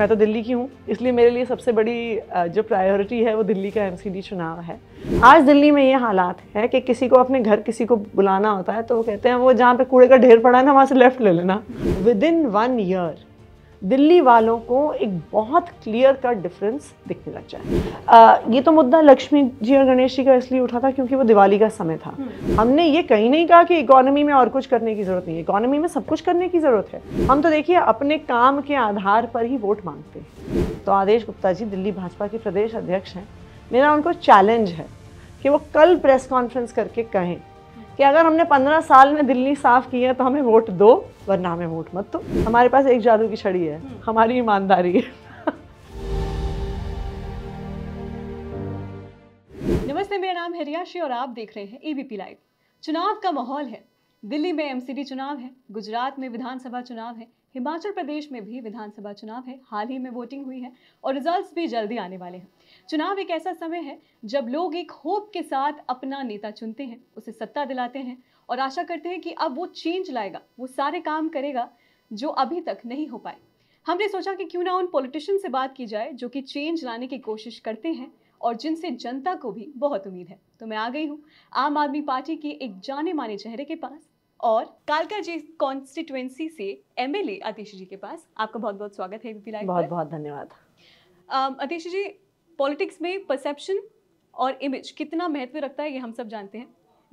मैं तो दिल्ली की हूँ इसलिए मेरे लिए सबसे बड़ी जो प्रायोरिटी है वो दिल्ली का एमसीडी चुनाव है आज दिल्ली में ये हालात है कि किसी को अपने घर किसी को बुलाना होता है तो वो कहते हैं वो जहाँ पे कूड़े का ढेर पड़ा है ना वहाँ से लेफ्ट ले लेना within one year Delhi वालों को एक बहुत क्लियर कट डिफरेंस दिखने लग जाए ये तो मुद्दा लक्ष्मी जी और गणेश जी का इसलिए उठा था क्योंकि वो दिवाली का समय था हम्म। हमने ये कहीं नहीं कहा कि इकोनॉमी में और कुछ करने की ज़रूरत नहीं है इकोनॉमी में सब कुछ करने की ज़रूरत है हम तो देखिए अपने काम के आधार पर ही वोट मांगते हैं तो आदेश गुप्ता जी दिल्ली भाजपा के प्रदेश अध्यक्ष हैं मेरा उनको चैलेंज है कि वो कल प्रेस कॉन्फ्रेंस करके कहें कि अगर हमने पंद्रह साल में दिल्ली साफ की है तो हमें वोट दो वरना हमें वोट मत दो हमारे पास एक जादू की छड़ी है हम्म। हमारी ईमानदारी है नमस्ते मेरा नाम है रियाशी और आप देख रहे हैं एबीपी लाइव चुनाव का माहौल है दिल्ली में एमसीडी चुनाव है गुजरात में विधानसभा चुनाव है हिमाचल प्रदेश में भी विधानसभा चुनाव है हाल ही में वोटिंग हुई है और रिजल्ट्स भी जल्दी आने वाले हैं चुनाव एक ऐसा समय है जब लोग एक होप के साथ अपना नेता चुनते हैं उसे सत्ता दिलाते हैं और आशा करते हैं कि अब वो चेंज लाएगा वो सारे काम करेगा जो अभी तक नहीं हो पाए हमने सोचा कि क्यों ना उन पॉलिटिशियन से बात की जाए जो कि चेंज लाने की कोशिश करते हैं और जिनसे जनता को भी बहुत उम्मीद है तो मैं आ गई हूँ आम आदमी पार्टी के एक जाने माने चेहरे के पास और कालका जी कॉन्स्टिट्युएंसी से एमएलए अतीश जी के पास आपका बहुत बहुत स्वागत है एबीपी लाइव बहुत बहुत धन्यवाद अतीश जी पॉलिटिक्स में परसेप्शन और इमेज कितना महत्व रखता है ये हम सब जानते हैं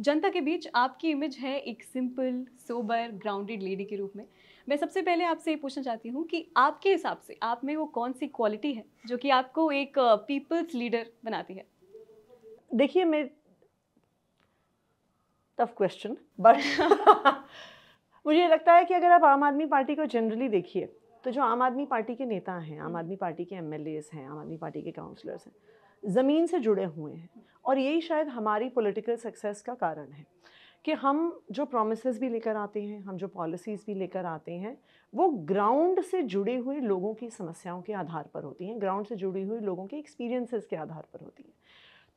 जनता के बीच आपकी इमेज है एक सिंपल सोबर ग्राउंडेड लेडी के रूप में मैं सबसे पहले आपसे ये पूछना चाहती हूँ कि आपके हिसाब से आप में वो कौन सी क्वालिटी है जो कि आपको एक पीपल्स लीडर बनाती है देखिए मैं टफ क्वेश्चन बट मुझे लगता है कि अगर आप आम आदमी पार्टी को जनरली देखिए तो जो आम आदमी पार्टी के नेता हैं आम हम्म। आदमी पार्टी के एम हैं आम आदमी पार्टी के काउंसलर्स हैं ज़मीन से जुड़े हुए हैं और यही शायद हमारी पॉलिटिकल सक्सेस का कारण है कि हम जो प्रोमिस भी लेकर आते हैं हम जो पॉलिसीज़ भी लेकर आते हैं वो ग्राउंड से जुड़े हुए लोगों की समस्याओं के आधार पर होती हैं ग्राउंड से जुड़ी हुई लोगों के एक्सपीरियंसेस के आधार पर होती हैं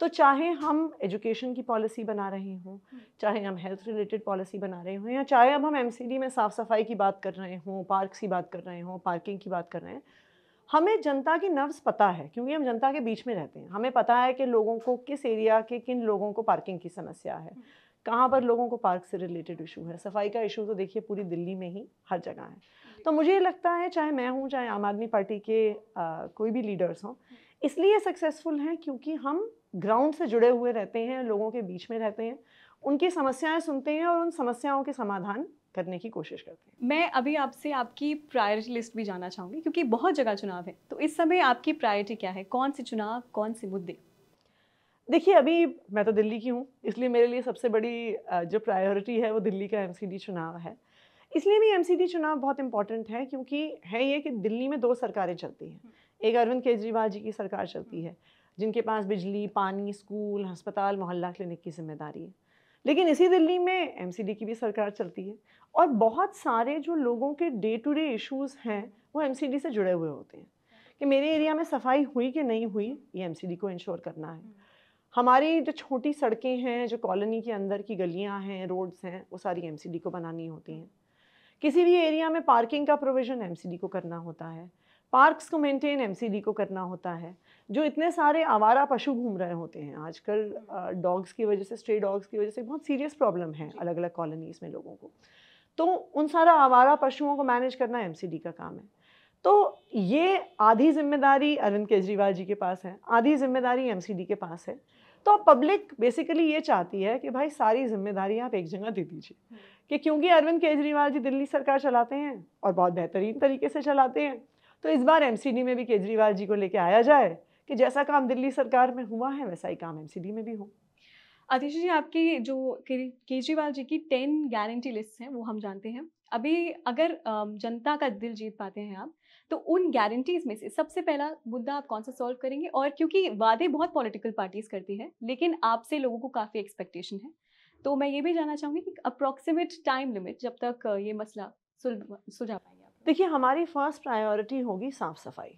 तो चाहे हम एजुकेशन की पॉलिसी बना रहे हों हम्म। चाहे हम हेल्थ रिलेटेड पॉलिसी बना रहे हों या चाहे अब हम एम में साफ़ सफाई की बात कर रहे हों पार्क की बात कर रहे हों पार्किंग की बात कर रहे हैं हमें जनता की नर्व्स पता है क्योंकि हम जनता के बीच में रहते हैं हमें पता है कि लोगों को किस एरिया के किन लोगों को पार्किंग की समस्या है हम्म। कहाँ पर लोगों को पार्क से रिलेटेड इशू है सफाई का इशू तो देखिए पूरी दिल्ली में ही हर जगह है तो मुझे ये लगता है चाहे मैं हूँ चाहे आम आदमी पार्टी के आ, कोई भी लीडर्स हों हम्म। इसलिए सक्सेसफुल हैं क्योंकि हम ग्राउंड से जुड़े हुए रहते हैं लोगों के बीच में रहते हैं उनकी समस्याएं सुनते हैं और उन समस्याओं के समाधान करने की कोशिश करते हैं मैं अभी आपसे आपकी प्रायोरिटी लिस्ट भी जानना चाहूँगी क्योंकि बहुत जगह चुनाव है तो इस समय आपकी प्रायोरिटी क्या है कौन से चुनाव कौन से मुद्दे देखिए अभी मैं तो दिल्ली की हूँ इसलिए मेरे लिए सबसे बड़ी जो प्रायोरिटी है वो दिल्ली का एम चुनाव है इसलिए भी एम चुनाव बहुत इंपॉर्टेंट है क्योंकि है ये कि दिल्ली में दो सरकारें चलती हैं हम्म। एक अरविंद केजरीवाल जी की सरकार चलती हम्म। है जिनके पास बिजली पानी स्कूल हस्पताल मोहल्ला क्लिनिक की जिम्मेदारी है लेकिन इसी दिल्ली में एम की भी सरकार चलती है और बहुत सारे जो लोगों के डे टू डे इशूज़ हैं वो एम से जुड़े हुए होते हैं कि मेरे एरिया में सफाई हुई कि नहीं हुई ये एम को इंश्योर करना है हम्म। हमारी जो छोटी सड़कें हैं जो कॉलोनी के अंदर की गलियां हैं रोड्स हैं वो सारी एमसीडी को बनानी होती हैं किसी भी एरिया में पार्किंग का प्रोविज़न एमसीडी को करना होता है पार्क्स को मेंटेन एमसीडी को करना होता है जो इतने सारे आवारा पशु घूम रहे होते हैं आजकल हम्म। डॉग्स की वजह से स्ट्रे डॉग्स की वजह से बहुत सीरियस प्रॉब्लम है अलग अलग कॉलोनीज़ में लोगों को तो उन सारा आवारा पशुओं को मैनेज करना एम का काम है तो ये आधी जिम्मेदारी अरविंद केजरीवाल जी के पास है आधी जिम्मेदारी एम के पास है तो अब पब्लिक बेसिकली ये चाहती है कि भाई सारी जिम्मेदारी आप एक जगह दे दीजिए हम्म। कि क्योंकि अरविंद केजरीवाल जी दिल्ली सरकार चलाते हैं और बहुत बेहतरीन तरीके से चलाते हैं तो इस बार एमसीडी में भी केजरीवाल जी को लेके आया जाए कि जैसा काम दिल्ली सरकार में हुआ है वैसा ही काम एमसीडी में भी हो आतिश जी आपकी जो केजरीवाल जी की टेन गारंटी लिस्ट हैं वो हम जानते हैं अभी अगर जनता का दिल जीत पाते हैं आप तो उन गारंटीज में से सबसे पहला मुद्दा आप कौन सा सॉल्व करेंगे और क्योंकि वादे बहुत पॉलिटिकल पार्टीज करती है लेकिन आपसे लोगों को काफ़ी एक्सपेक्टेशन है तो मैं ये भी जानना चाहूँगी कि अप्रॉक्सीमेट टाइम लिमिट जब तक ये मसला सुलझा पाएंगे देखिए हमारी फर्स्ट प्रायोरिटी होगी साफ सफाई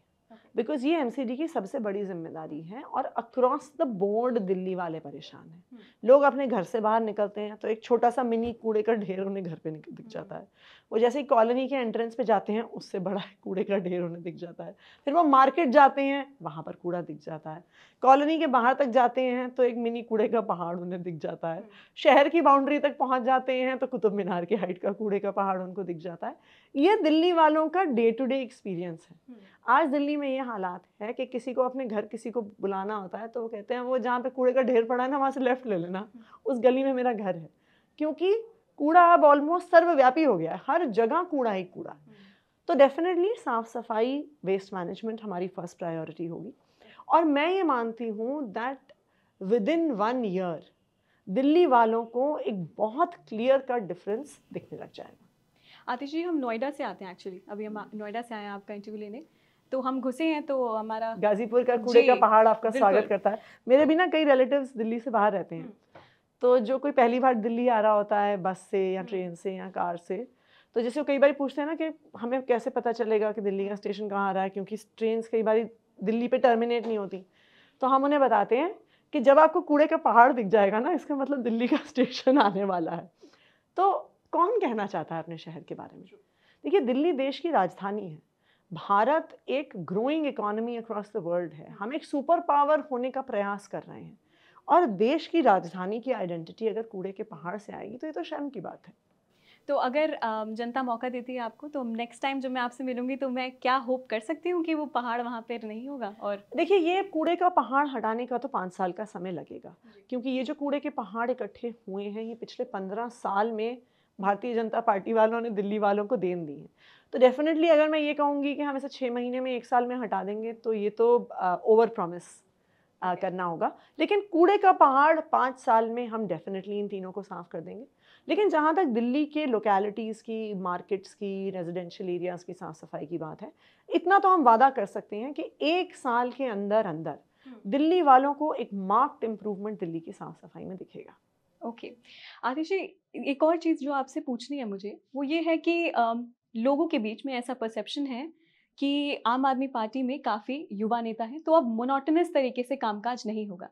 बिकॉज ये एम की सबसे बड़ी जिम्मेदारी है और अक्रॉस द बोर्ड दिल्ली वाले परेशान हैं हम्म। लोग अपने घर से बाहर निकलते हैं तो एक छोटा सा मिनी कूड़े का ढेर उन्हें घर पे दिख हम्म। जाता है वो जैसे ही कॉलोनी के एंट्रेंस पे जाते हैं उससे बड़ा कूड़े का ढेर उन्हें दिख जाता है फिर वो मार्केट जाते हैं वहाँ पर कूड़ा दिख जाता है कॉलोनी के बाहर तक जाते हैं तो एक मिनी कूड़े का पहाड़ उन्हें दिख जाता है हम्म। शहर की बाउंड्री तक पहुँच जाते हैं तो कुतुब मीनार की हाइट का कूड़े का पहाड़ उनको दिख जाता है ये दिल्ली वालों का डे टू डे एक्सपीरियंस है हम्म। आज दिल्ली में ये हालात है कि किसी को अपने घर किसी को बुलाना होता है तो वो कहते हैं वो जहाँ पे कूड़े का ढेर पड़ा है ना वहाँ से लेफ्ट ले लेना हम्म। उस गली में मेरा घर है क्योंकि कूड़ा अब ऑलमोस्ट सर्वव्यापी हो गया है हर जगह कूड़ा ही कूड़ा तो डेफिनेटली साफ सफाई वेस्ट मैनेजमेंट हमारी फर्स्ट प्रायोरिटी होगी और मैं ये मानती हूँ that within one year Delhi वालों को एक बहुत क्लियर कट डिफरेंस दिखने लग जाएगा आतिश जी हम नोएडा से आते हैं एक्चुअली अभी हम नोएडा से आए हैं आपका इंटरव्यू लेने तो हम घुसे हैं तो हमारा गाजीपुर का कूड़े का पहाड़ आपका स्वागत करता है मेरे भी ना कई रिलेटिव्स दिल्ली से बाहर रहते हैं हम्म। तो जो कोई पहली बार दिल्ली आ रहा होता है बस से या ट्रेन से या कार से तो जैसे वो कई बार पूछते हैं ना कि हमें कैसे पता चलेगा कि दिल्ली का स्टेशन कहाँ आ रहा है क्योंकि ट्रेन कई बार दिल्ली पर टर्मिनेट नहीं होती तो हम उन्हें बताते हैं कि जब आपको कूड़े का पहाड़ दिख जाएगा ना इसका मतलब दिल्ली का स्टेशन आने वाला है तो कौन कहना चाहता है अपने शहर के बारे में देखिए दिल्ली देश की राजधानी है भारत एक growing economy across the world है हम एक सुपर पावर होने का प्रयास कर रहे हैं और देश की राजधानी की आइडेंटिटी अगर कूड़े के पहाड़ से आएगी तो ये तो शर्म की बात है तो अगर जनता मौका देती है आपको तो नेक्स्ट टाइम जब मैं आपसे मिलूंगी तो मैं क्या होप कर सकती हूँ कि वो पहाड़ वहाँ पर नहीं होगा और देखिए ये कूड़े का पहाड़ हटाने का तो पाँच साल का समय लगेगा क्योंकि ये जो कूड़े के पहाड़ इकट्ठे हुए हैं ये पिछले पंद्रह साल में भारतीय जनता पार्टी वालों ने दिल्ली वालों को देन दी है तो डेफिनेटली अगर मैं ये कहूँगी कि हम इसे छः महीने में एक साल में हटा देंगे तो ये तो ओवर प्रॉमिस आ, करना होगा लेकिन कूड़े का पहाड़ पाँच साल में हम डेफिनेटली इन तीनों को साफ़ कर देंगे लेकिन जहाँ तक दिल्ली के लोकेलिटीज़ की मार्केट्स की रेजिडेंशियल एरियाज़ की साफ़ सफाई की बात है इतना तो हम वादा कर सकते हैं कि एक साल के अंदर अंदर हम्म। दिल्ली वालों को एक मार्क्ड इम्प्रूवमेंट दिल्ली की साफ़ सफाई में दिखेगा ओके okay. आतिश जी एक और चीज़ जो आपसे पूछनी है मुझे वो ये है कि आ, लोगों के बीच में ऐसा परसेप्शन है कि आम आदमी पार्टी में काफ़ी युवा नेता हैं तो अब मोनोटनस तरीके से कामकाज नहीं होगा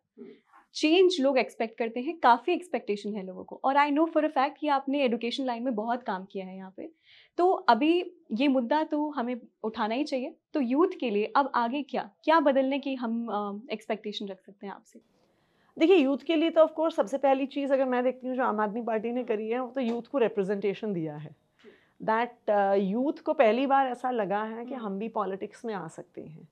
चेंज हम्म। लोग एक्सपेक्ट करते हैं काफ़ी एक्सपेक्टेशन है लोगों को और I know for a fact कि आपने एडुकेशन लाइन में बहुत काम किया है यहाँ पे तो अभी ये मुद्दा तो हमें उठाना ही चाहिए तो यूथ के लिए अब आगे क्या क्या बदलने की हम एक्सपेक्टेशन रख सकते हैं आपसे देखिए यूथ के लिए तो ऑफकोर्स सबसे पहली चीज़ अगर मैं देखती हूँ जो आम आदमी पार्टी ने करी है वो तो यूथ को रिप्रेजेंटेशन दिया है दैट यूथ uh, को पहली बार ऐसा लगा है कि हम्म। हम भी पॉलिटिक्स में आ सकते हैं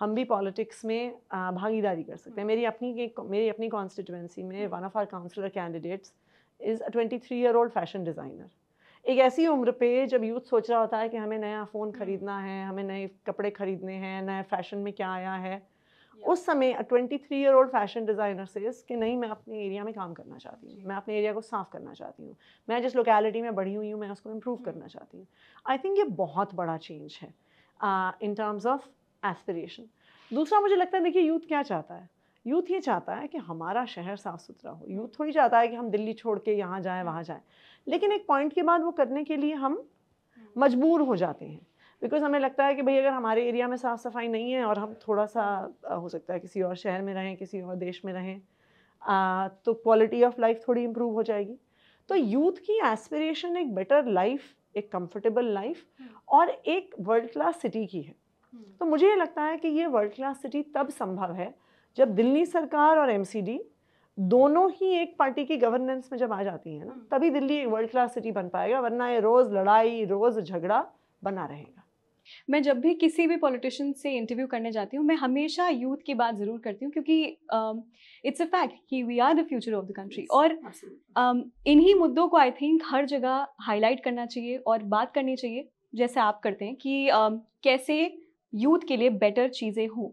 हम भी पॉलिटिक्स में भागीदारी कर सकते हैं हम्म। मेरी अपनी मेरी अपनी कॉन्स्टिट्यूंसी में one of our councillor candidates is a twenty three year old fashion designer एक ऐसी उम्र पे जब यूथ सोच रहा होता है कि हमें नया फ़ोन हम्म। ख़रीदना है हमें नए कपड़े ख़रीदने हैं नए फैशन में क्या आया है उस समय twenty three year old fashion designer से कि नहीं मैं अपने एरिया में काम करना चाहती हूँ मैं अपने एरिया को साफ करना चाहती हूँ मैं जिस लोकेलिटी में बढ़ी हुई हूँ मैं उसको इम्प्रूव hmm. करना चाहती हूँ आई थिंक ये बहुत बड़ा चेंज है इन टर्म्स ऑफ एस्पिरेशन दूसरा मुझे लगता है देखिए यूथ क्या चाहता है यूथ ये चाहता है कि हमारा शहर साफ़ सुथरा हो यूथ hmm. थोड़ी चाहता है कि हम दिल्ली छोड़ के यहाँ जाएँ hmm. वहाँ जाएँ लेकिन एक पॉइंट के बाद वो करने के लिए हम मजबूर हो जाते हैं बिकॉज हमें लगता है कि भाई अगर हमारे एरिया में साफ़ सफाई नहीं है और हम थोड़ा सा हो सकता है किसी और शहर में रहें किसी और देश में रहें आ, तो क्वालिटी ऑफ लाइफ थोड़ी इम्प्रूव हो जाएगी तो यूथ की एस्पिरेशन एक बेटर लाइफ एक कंफर्टेबल हम्म। लाइफ और एक वर्ल्ड क्लास सिटी की है हम्म। तो मुझे ये लगता है कि ये वर्ल्ड क्लास सिटी तब संभव है जब दिल्ली सरकार और एमसीडी दोनों ही एक पार्टी की गवर्नेंस में जब आ जाती है ना हम्म। तभी दिल्ली एक वर्ल्ड क्लास सिटी बन पाएगा वरना ये रोज़ लड़ाई रोज़ झगड़ा बना रहेगा मैं जब भी किसी भी पॉलिटिशियन से इंटरव्यू करने जाती हूँ मैं हमेशा यूथ की बात ज़रूर करती हूँ क्योंकि इट्स अ फैक्ट कि we are the future of the country और um, इन्हीं मुद्दों को आई थिंक हर जगह हाईलाइट करना चाहिए और बात करनी चाहिए जैसे आप करते हैं कि um, कैसे यूथ के लिए बेटर चीज़ें हों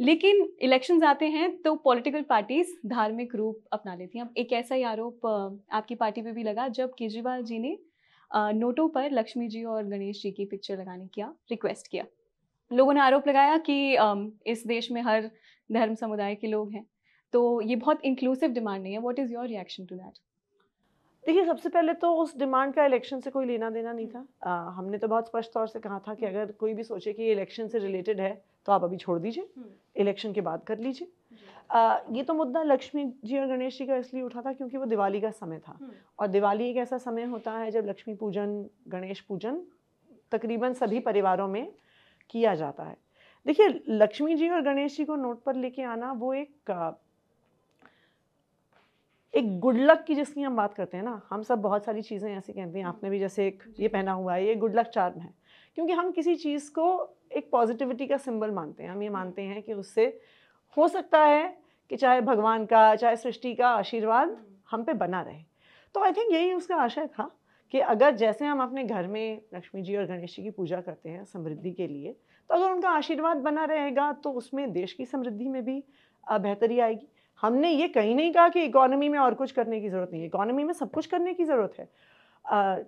लेकिन इलेक्शन आते हैं तो पॉलिटिकल पार्टीज धार्मिक रूप अपना लेती हैं अब एक ऐसा ही आरोप uh, आपकी पार्टी पे भी लगा जब केजरीवाल जी ने नोटों पर लक्ष्मी जी और गणेश जी की पिक्चर लगाने किया रिक्वेस्ट किया लोगों ने आरोप लगाया कि इस देश में हर धर्म समुदाय के लोग हैं तो ये बहुत इंक्लूसिव डिमांड नहीं है what is your reaction to that देखिए सबसे पहले तो उस डिमांड का इलेक्शन से कोई लेना देना नहीं हम्म। था आ, हमने तो बहुत स्पष्ट तौर से कहा था कि अगर कोई भी सोचे कि ये इलेक्शन से रिलेटेड है तो आप अभी छोड़ दीजिए इलेक्शन हम्म। के बाद कर लीजिए आ, ये तो मुद्दा लक्ष्मी जी और गणेश जी का इसलिए उठा था क्योंकि वो दिवाली का समय था हम्म। और दिवाली एक ऐसा समय होता है जब लक्ष्मी पूजन गणेश पूजन तकरीबन सभी परिवारों में किया जाता है देखिए लक्ष्मी जी और गणेश जी को नोट पर लेके आना वो एक एक गुड लक की जिसकी हम बात करते हैं ना हम सब बहुत सारी चीज़ें ऐसी कहते हैं आपने भी जैसे एक हम्म। ये पहना हुआ है ये गुड लक चार्म है क्योंकि हम किसी चीज़ को एक पॉजिटिविटी का सिंबल मानते हैं हम ये मानते हैं कि उससे हो सकता है कि चाहे भगवान का चाहे सृष्टि का आशीर्वाद हम पे बना रहे तो आई थिंक यही उसका आशय था कि अगर जैसे हम अपने घर में लक्ष्मी जी और गणेश जी की पूजा करते हैं समृद्धि के लिए तो अगर उनका आशीर्वाद बना रहेगा तो उसमें देश की समृद्धि में भी बेहतरी आएगी हमने ये कहीं नहीं कहा कि इकोनॉमी में और कुछ करने की ज़रूरत नहीं है इकोनॉमी में सब कुछ करने की ज़रूरत है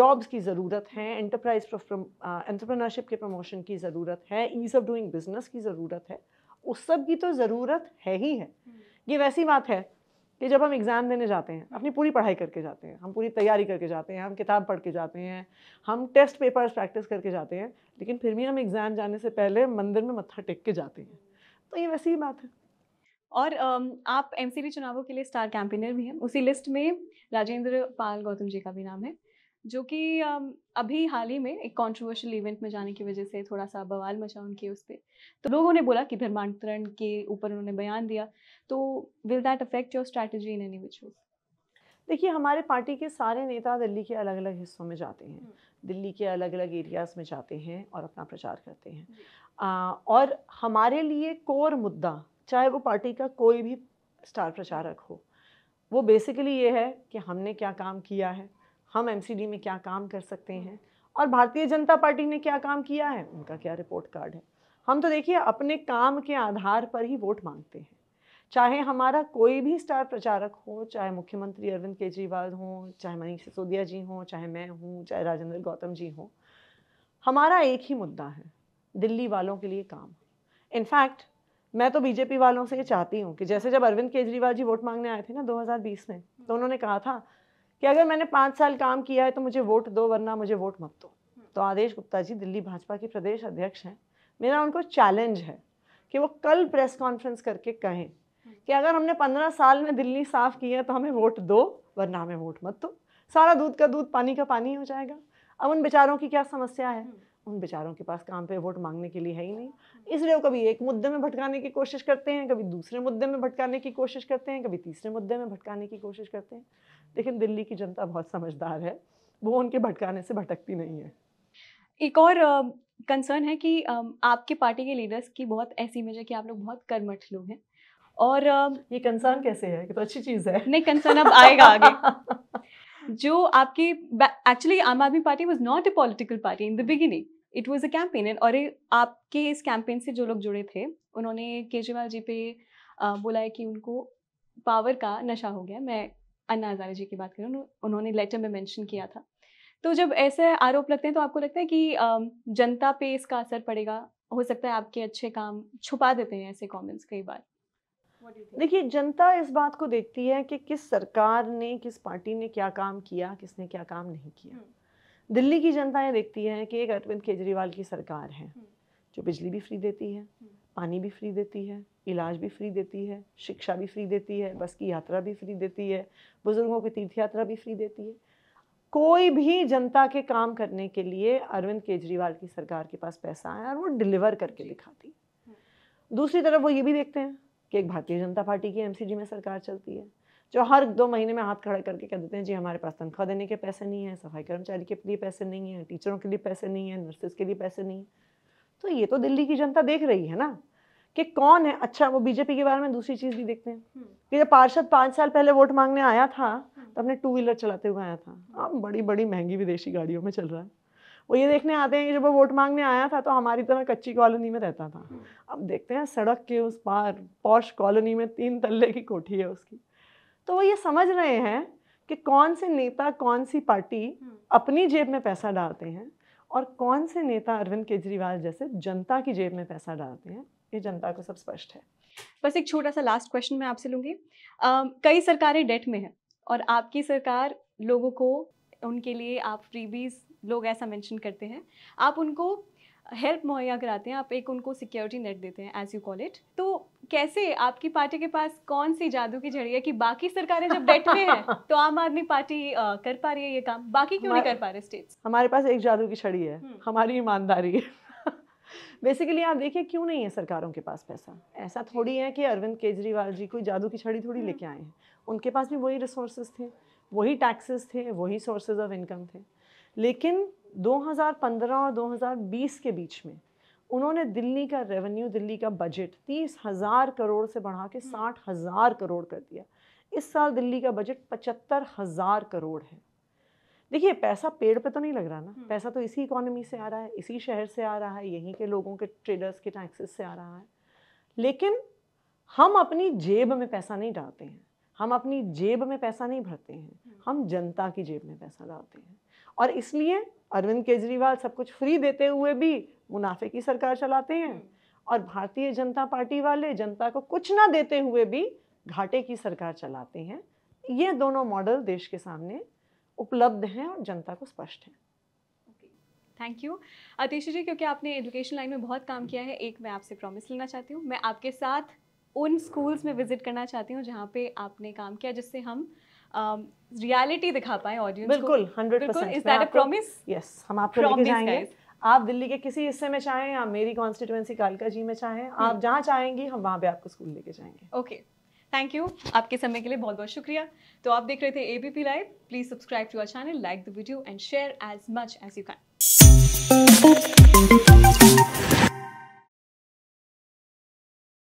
जॉब्स की ज़रूरत है एंटरप्राइज एंटरप्रेन्योरशिप के प्रमोशन की ज़रूरत है ईज़ ऑफ डूइंग बिजनेस की ज़रूरत है उस सब की तो ज़रूरत है ही है हम्म। ये वैसी बात है कि जब हम एग्ज़ाम देने जाते हैं अपनी पूरी पढ़ाई करके जाते हैं हम पूरी तैयारी करके जाते हैं हम किताब पढ़ के जाते हैं हम टेस्ट पेपर्स प्रैक्टिस करके जाते हैं लेकिन फिर भी हम एग्ज़ाम जाने से पहले मंदिर में मत्था टेक के जाते हैं तो ये वैसी ही बात है और आप एम चुनावों के लिए स्टार कैंपेनर भी हैं उसी लिस्ट में राजेंद्र पाल गौतम जी का भी नाम है जो कि अभी हाल ही में एक कॉन्ट्रोवर्शियल इवेंट में जाने की वजह से थोड़ा सा बवाल मचा उनके उस पर तो लोगों ने बोला कि धर्मांतरण के ऊपर उन्होंने बयान दिया तो will that affect your strategy in any which देखिए हमारे पार्टी के सारे नेता दिल्ली के अलग अलग हिस्सों में जाते हैं हम्म। दिल्ली के अलग अलग एरियाज़ में जाते हैं और अपना प्रचार करते हैं आ, और हमारे लिए कोर मुद्दा चाहे वो पार्टी का कोई भी स्टार प्रचारक हो वो बेसिकली ये है कि हमने क्या काम किया है हम एमसीडी में क्या काम कर सकते हैं और भारतीय जनता पार्टी ने क्या काम किया है उनका क्या रिपोर्ट कार्ड है हम तो देखिए अपने काम के आधार पर ही वोट मांगते हैं चाहे हमारा कोई भी स्टार प्रचारक हो चाहे मुख्यमंत्री अरविंद केजरीवाल हों चाहे मनीष सिसोदिया जी हों चाहे मैं हूँ चाहे राजेंद्र गौतम जी हों हमारा एक ही मुद्दा है दिल्ली वालों के लिए काम इनफैक्ट मैं तो बीजेपी वालों से ये चाहती हूँ कि जैसे जब अरविंद केजरीवाल जी वोट मांगने आए थे ना 2020 में तो उन्होंने कहा था कि अगर मैंने पाँच साल काम किया है तो मुझे वोट दो वरना मुझे वोट मत दो हम्म। तो आदेश गुप्ता जी दिल्ली भाजपा के प्रदेश अध्यक्ष हैं मेरा उनको चैलेंज है कि वो कल प्रेस कॉन्फ्रेंस करके कहें हम्म। कि अगर हमने पंद्रह साल में दिल्ली साफ़ की है तो हमें वोट दो वरना हमें वोट मत दो सारा दूध का दूध पानी का पानी हो जाएगा अब उन बेचारों की क्या समस्या है हम्म। उन बेचारों के पास काम पे वोट मांगने के लिए है ही नहीं इसलिए वो कभी एक मुद्दे में भटकाने की कोशिश करते हैं कभी दूसरे मुद्दे में भटकाने की कोशिश करते हैं कभी तीसरे मुद्दे में भटकाने की कोशिश करते हैं लेकिन दिल्ली की जनता बहुत समझदार है वो उनके भटकाने से भटकती नहीं है एक और कंसर्न है कि आपके पार्टी के लीडर्स की बहुत ऐसी इमेज है कि आप लोग बहुत कर्मठ लोग हैं और ये कंसर्न कैसे है कि तो अच्छी चीज़ है नहीं कंसर्न अब आएगा आगे जो आपकी actually Aam Aadmi Party was not a political party in the beginning it was a campaign and और आपके इस कैंपेन से जो लोग जुड़े थे उन्होंने केजरीवाल जी पे बोला है कि उनको पावर का नशा हो गया मैं अन्ना हजारे जी की बात करें उन्होंने लेटर में मेंशन किया था तो जब ऐसे आरोप लगते हैं तो आपको लगता है कि जनता पे इसका असर पड़ेगा हो सकता है आपके अच्छे काम छुपा देते हैं ऐसे कॉमेंट्स कई बार देखिए जनता इस बात को देखती है कि किस सरकार ने किस पार्टी ने क्या काम किया किसने क्या काम नहीं किया हम्म। दिल्ली की जनता ये देखती है कि एक अरविंद केजरीवाल की सरकार है हम्म। जो बिजली भी फ्री देती है हम्म। पानी भी फ्री देती है इलाज भी फ्री देती है शिक्षा भी फ्री देती है बस की यात्रा भी फ्री देती है बुज़ुर्गों की तीर्थ यात्रा भी फ्री देती है कोई भी जनता के काम करने के लिए अरविंद केजरीवाल की सरकार के पास पैसा आया और वो डिलीवर करके दिखाती हम्म। दूसरी तरफ वो ये भी देखते हैं कि एक भारतीय जनता पार्टी की एमसीजी में सरकार चलती है जो हर दो महीने में हाथ खड़ा करके कह देते हैं जी हमारे पास तनख्वाह देने के पैसे नहीं है सफाई कर्मचारी के लिए पैसे नहीं है टीचरों के लिए पैसे नहीं है नर्सेज के लिए पैसे नहीं है तो ये तो दिल्ली की जनता देख रही है ना कि कौन है अच्छा वो बीजेपी के बारे में दूसरी चीज़ भी देखते हैं हम्म। कि जब पार्षद पांच साल पहले वोट मांगने आया था तो अपने टू व्हीलर चलाते हुए आया था हम्म। अब बड़ी बड़ी महंगी विदेशी गाड़ियों में चल रहा है वो ये देखने आते हैं कि जब वो वोट मांगने आया था तो हमारी तरह कच्ची कॉलोनी में रहता था अब देखते हैं सड़क के उस पार पौश कॉलोनी में तीन तल्ले की कोठी है उसकी तो वो ये समझ रहे हैं कि कौन से नेता कौन सी पार्टी अपनी जेब में पैसा डालते हैं और कौन से नेता अरविंद केजरीवाल जैसे जनता की जेब में पैसा डालते हैं ये जनता को सब स्पष्ट है बस एक छोटा सा लास्ट क्वेश्चन मैं आपसे लूँगी कई सरकारें डेट में हैं और आपकी सरकार लोगों को उनके लिए आप फ्रीबीज लोग ऐसा मेंशन करते हैं आप उनको हेल्प मुहैया कराते हैं आप एक उनको सिक्योरिटी नेट देते हैं एज यू कॉल इट तो कैसे आपकी पार्टी के पास कौन सी जादू की झड़ी है कि बाकी सरकारें जब डेट में हैं तो आम आदमी पार्टी आ, कर पा रही है ये काम बाकी क्यों नहीं कर पा रहे स्टेट्स हमारे पास एक जादू की छड़ी है हम्म। हमारी ईमानदारी बेसिकली आप देखिए क्यों नहीं है सरकारों के पास पैसा ऐसा थोड़ी है कि अरविंद केजरीवाल जी कोई जादू की छड़ी थोड़ी हम्म। लेके आए हैं उनके पास भी वही रिसोर्सेज थे वही टैक्सेस थे वही सोर्सेज ऑफ इनकम थे लेकिन 2015 और 2020 के बीच में उन्होंने दिल्ली का रेवेन्यू दिल्ली का बजट तीस हज़ार करोड़ से बढ़ा के हम्म। साठ हज़ार करोड़ कर दिया इस साल दिल्ली का बजट पचहत्तर हज़ार करोड़ है देखिए पैसा पेड़ पे तो नहीं लग रहा ना हम्म। पैसा तो इसी इकोनॉमी से आ रहा है इसी शहर से आ रहा है यहीं के लोगों के ट्रेडर्स के टैक्सेस से आ रहा है लेकिन हम अपनी जेब में पैसा नहीं डालते हैं हम अपनी जेब में पैसा नहीं भरते हैं हम्म। हम जनता की जेब में पैसा डालते हैं और इसलिए अरविंद केजरीवाल सब कुछ फ्री देते हुए भी मुनाफे की सरकार चलाते हैं हम्म। और भारतीय जनता पार्टी वाले जनता को कुछ ना देते हुए भी घाटे की सरकार चलाते हैं ये दोनों मॉडल देश के सामने उपलब्ध हैं और जनता को स्पष्ट हैं थैंक यू अतिशी जी क्योंकि आपने एजुकेशन लाइन में बहुत काम किया है एक मैं आपसे प्रॉमिस लेना चाहती हूँ मैं आपके साथ उन स्कूल्स में विजिट करना चाहती हूँ जहाँ पे आपने काम किया जिससे हम रियलिटी um, दिखा पाए ऑडियंस बिल्कुल हंड्रेड परसेंट यस हम आपको लेके जाएंगे आप दिल्ली के किसी हिस्से में चाहें आप मेरी कॉन्स्टिट्यूएंसी कालका जी में चाहें आप हम्म। जहाँ चाहेंगी हम वहाँ पे आपको स्कूल लेके जाएंगे ओके थैंक यू आपके समय के लिए बहुत बहुत शुक्रिया तो आप देख रहे थे ABP live please subscribe to our channel like the video and share as much as you can